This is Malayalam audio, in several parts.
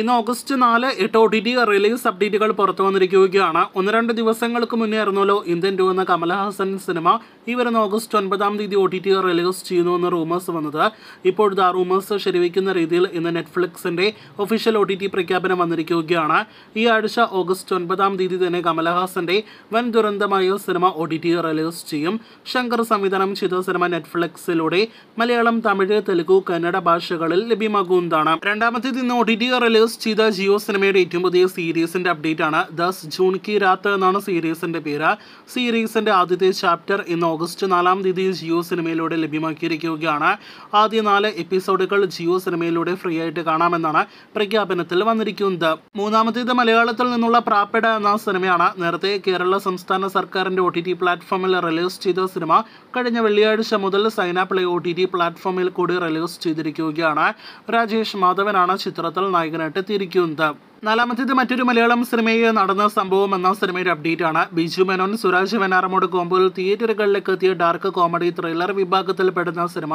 ഇന്ന് ഓഗസ്റ്റ് നാല് എട്ട് ഒ ടി ടി റിലീസ് അപ്ഡേറ്റുകൾ പുറത്തു വന്നിരിക്കുകയാണ് ഒന്ന് രണ്ട് ദിവസങ്ങൾക്ക് മുന്നേ ആയിരുന്നല്ലോ ഇന്ത്യൻ ടു എന്ന കമലഹാസൻ സിനിമ ഈ വരുന്ന ഓഗസ്റ്റ് ഒൻപതാം തീയതി ഒ ടി ടി റിലീസ് ചെയ്യുന്നു എന്ന റൂമേഴ്സ് വന്നത് ഇപ്പോഴത്തെ ആ റൂമേഴ്സ് ശരിവയ്ക്കുന്ന രീതിയിൽ ഇന്ന് നെറ്റ്ഫ്ലിക്സിൻ്റെ ഒഫീഷ്യൽ ഒ ടി ടി പ്രഖ്യാപനം വന്നിരിക്കുകയാണ് ഈ ആഴ്ച ഓഗസ്റ്റ് ഒൻപതാം തീയതി തന്നെ കമലഹാസൻ്റെ വൻ ദുരന്തമായ സിനിമ ഒ ടി ടി റിലീസ് ചെയ്യും ശങ്കർ സംവിധാനം ചെയ്ത സിനിമ നെറ്റ്ഫ്ലിക്സിലൂടെ മലയാളം തമിഴ് തെലുഗു കന്നഡ ഭാഷകളിൽ ലഭ്യമാകുന്നതാണ് രണ്ടാമത്തേത് ഇന്ന് O T T release release ചെയ്ത ജിയോ സിനിമയുടെ ഏറ്റവും പുതിയ സീരീസിന്റെ അപ്ഡേറ്റ് ആണ് ദസ് ജൂൺ കി രാത്ത് എന്നാണ് സീരീസിന്റെ പേര് സീരീസിന്റെ ആദ്യത്തെ ചാപ്റ്റർ ഇന്ന് ഓഗസ്റ്റ് നാലാം തീയതി ജിയോ സിനിമയിലൂടെ ലഭ്യമാക്കിയിരിക്കുകയാണ് ആദ്യ നാല് എപ്പിസോഡുകൾ ജിയോ സിനിമയിലൂടെ ഫ്രീ ആയിട്ട് കാണാമെന്നാണ് പ്രഖ്യാപനത്തിൽ വന്നിരിക്കുന്നത് മൂന്നാമത്തേത് മലയാളത്തിൽ നിന്നുള്ള പ്രാപ്പട എന്ന സിനിമയാണ് നേരത്തെ കേരള സംസ്ഥാന സർക്കാരിന്റെ ഒ ടി ടി പ്ലാറ്റ്ഫോമിൽ റിലീസ് ചെയ്ത സിനിമ കഴിഞ്ഞ വെള്ളിയാഴ്ച മുതൽ പ്ലേ ഒ ടി ടി പ്ലാറ്റ്ഫോമിൽ കൂടി റിലീസ് ചെയ്തിരിക്കുകയാണ് രാജേഷ് മാധവനാണ് ചിത്രത്തിൽ നായകനായിട്ട് ആയിട്ട് തിരിക്കും നാലാമത്തേത് മറ്റൊരു മലയാളം സിനിമയിൽ നടന്ന സംഭവം എന്ന സിനിമയുടെ അപ്ഡേറ്റ് ആണ് ബിജു മേനോൻ സുരാജ് വെനാറമോട് കോമ്പുകൾ തിയേറ്ററുകളിലേക്ക് എത്തിയ ഡാർക്ക് കോമഡി ത്രില്ലർ വിഭാഗത്തിൽ പെടുന്ന സിനിമ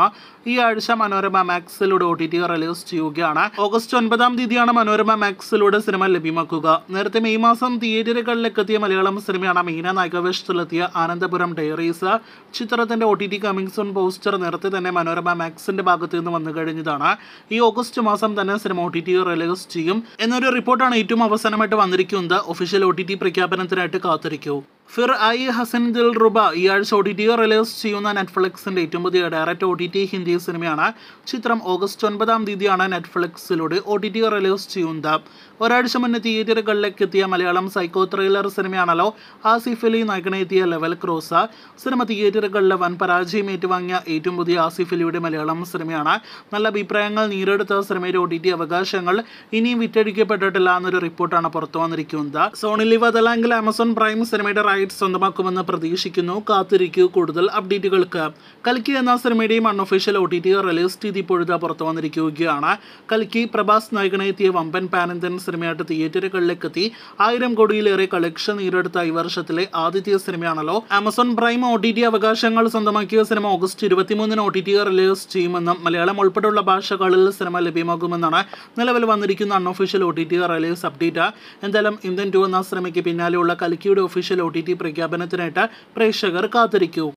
ഈ ആഴ്ച മനോരമ മാക്സിലൂടെ ഒ ടി ടി റിലീസ് ചെയ്യുകയാണ് ഓഗസ്റ്റ് ഒൻപതാം തീയതിയാണ് മനോരമ മാക്സിലൂടെ സിനിമ ലഭ്യമാക്കുക നേരത്തെ മെയ് മാസം തിയേറ്ററുകളിലേക്ക് എത്തിയ മലയാളം സിനിമയാണ് മീന നായകവേഷത്തിലെത്തിയ ആനന്ദപുരം ഡയറീസ് ചിത്രത്തിന്റെ O T T coming soon poster നേരത്തെ തന്നെ മനോരമ മാക്സിന്റെ ഭാഗത്ത് നിന്ന് വന്നു കഴിഞ്ഞതാണ് ഈ ഓഗസ്റ്റ് മാസം തന്നെ സിനിമ ഒ ടി ടി റിലീസ് ചെയ്യും എന്നൊരു റിപ്പോർട്ട് റിപ്പോർട്ടാണ് ഏറ്റവും അവസാനമായിട്ട് വന്നിരിക്കുന്നത് ഒഫീഷ്യൽ ഒ ടി ടി പ്രഖ്യാപനത്തിനായിട്ട് കാത്തിരിക്കൂ ഫിർ ഐ ഹസൻ ദിൽ റുബ ഈ ആഴ്ച ഒ ടി ടി റിലീസ് ചെയ്യുന്ന നെറ്റ്ഫ്ലിക്സിൻ്റെ ഏറ്റവും പുതിയ direct O T T Hindi സിനിമയാണ് ചിത്രം ഓഗസ്റ്റ് ഒൻപതാം തീയതിയാണ് നെറ്റ്ഫ്ലിക്സിലൂടെ ഒ ടി ടി റിലീസ് ചെയ്യുന്നത് ഒരാഴ്ച മുന്നേ തിയേറ്ററുകളിലേക്ക് എത്തിയ മലയാളം സൈക്കോ ത്രില്ലർ സിനിമയാണല്ലോ ആസിഫ് അലി നായകനെത്തിയ ലെവൽ ക്രോസ് സിനിമ തിയേറ്ററുകളിലെ വൻ പരാജയം ഏറ്റുവാങ്ങിയ ഏറ്റവും പുതിയ ആസിഫ് അലിയുടെ മലയാളം സിനിമയാണ് നല്ല അഭിപ്രായങ്ങൾ നേരിടുത്ത സിനിമയുടെ ഒ ടി ടി അവകാശങ്ങൾ ഇനിയും വിറ്റഴിക്കപ്പെട്ടിട്ടില്ല എന്നൊരു റിപ്പോർട്ടാണ് പുറത്തു വന്നിരിക്കുന്നത് സോണി ലിവ അതല്ലെങ്കിൽ ആമസോൺ പ്രൈം സിനിമയുടെ റൈറ്റ് സ്വന്തമാക്കുമെന്ന് പ്രതീക്ഷിക്കുന്നു കാത്തിരിക്കൂ കൂടുതൽ അപ്ഡേറ്റുകൾക്ക് കൽക്കി എന്ന സിനിമയുടെയും unofficial O T T release തീയതി പൊഴുത പുറത്തു വന്നിരിക്കുകയാണ് കൽക്കി പ്രഭാസ് നായകനെ എത്തിയ വമ്പൻ പാനന്തൻ സിനിമയായിട്ട് തിയേറ്ററുകളിലേക്കെത്തി ആയിരം കോടിയിലേറെ കളക്ഷൻ നേടിയെടുത്ത ഈ വർഷത്തിലെ ആദ്യത്തെ സിനിമയാണല്ലോ Amazon Prime O T T അവകാശങ്ങൾ സ്വന്തമാക്കിയ സിനിമ ഓഗസ്റ്റ് ഇരുപത്തിമൂന്നിന് ഒ ടി ടി റിലീസ് ചെയ്യുമെന്നും മലയാളം ഉൾപ്പെടെയുള്ള ഭാഷകളിൽ സിനിമ ലഭ്യമാകുമെന്നാണ് നിലവിൽ വന്നിരിക്കുന്ന unofficial O T T release update എന്തായാലും ഇന്ത്യൻ ടു എന്ന സിനിമയ്ക്ക് പിന്നാലെയുള്ള കൽക്കിയുടെ ഒഫീഷ്യൽ ഒ ടി പ്രഖ്യാപനത്തിനായിട്ട് പ്രേക്ഷകർ കാത്തിരിക്കൂ